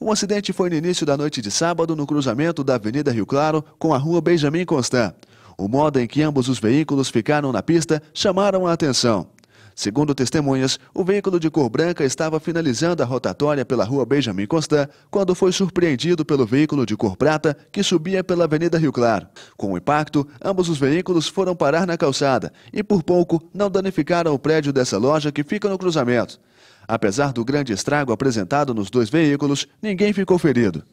Um acidente foi no início da noite de sábado no cruzamento da Avenida Rio Claro com a Rua Benjamin Constant. O modo em que ambos os veículos ficaram na pista chamaram a atenção. Segundo testemunhas, o veículo de cor branca estava finalizando a rotatória pela rua Benjamin Constant quando foi surpreendido pelo veículo de cor prata que subia pela Avenida Rio Claro. Com o impacto, ambos os veículos foram parar na calçada e por pouco não danificaram o prédio dessa loja que fica no cruzamento. Apesar do grande estrago apresentado nos dois veículos, ninguém ficou ferido.